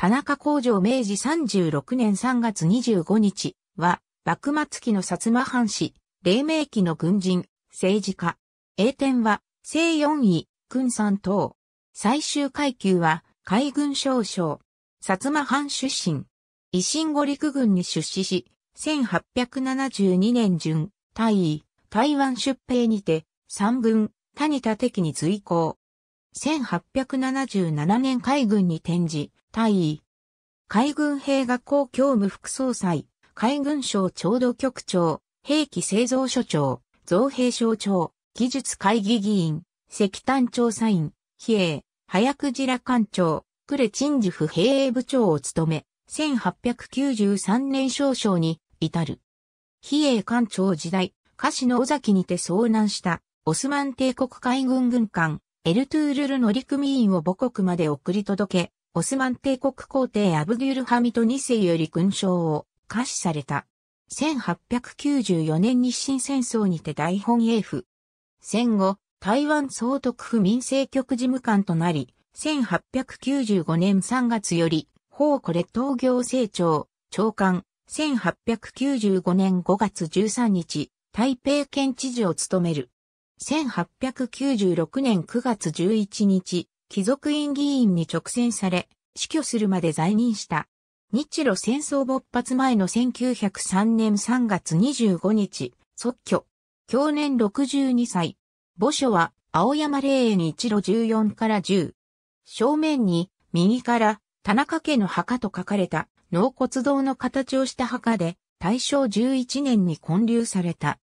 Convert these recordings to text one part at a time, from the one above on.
田中工場明治36年3月25日は、幕末期の薩摩藩士、黎明期の軍人、政治家。英典は、正四位、軍三等。最終階級は、海軍少将。薩摩藩出身。維新五陸軍に出資し、1872年準、大尉、台湾出兵にて、三軍、谷田敵に随行。1877年海軍に転じ、退位。海軍兵学校教務副総裁、海軍省調度局長、兵器製造所長、造兵省長、技術会議議員、石炭調査員、比叡、早くじら艦長、呉レチンジ府兵営部長を務め、1893年少々に至る。比叡艦長時代、下詞の尾崎にて遭難した、オスマン帝国海軍軍艦、エルトゥールル乗組員を母国まで送り届け、オスマン帝国皇帝アブデュルハミト2世より勲章を可視された。1894年日清戦争にて大本営府。戦後、台湾総督府民政局事務官となり、1895年3月より、法庫列島行政庁、長官、1895年5月13日、台北県知事を務める。1896年9月11日、貴族院議員に直選され、死去するまで在任した。日露戦争勃発前の1903年3月25日、即居。去年62歳。墓所は、青山霊園一路14から10。正面に、右から、田中家の墓と書かれた、納骨堂の形をした墓で、大正11年に建立された。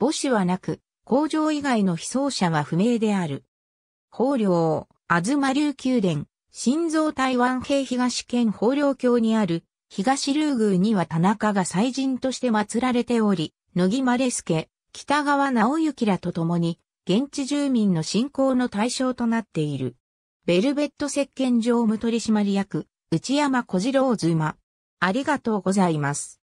墓誌はなく、工場以外の被葬者は不明である。法領、東流宮殿、新造台湾系東県法領教にある、東竜宮には田中が祭人として祀られており、野木丸助、北川直行らと共に、現地住民の信仰の対象となっている。ベルベット石鹸場務取締役、内山小次郎妻。ありがとうございます。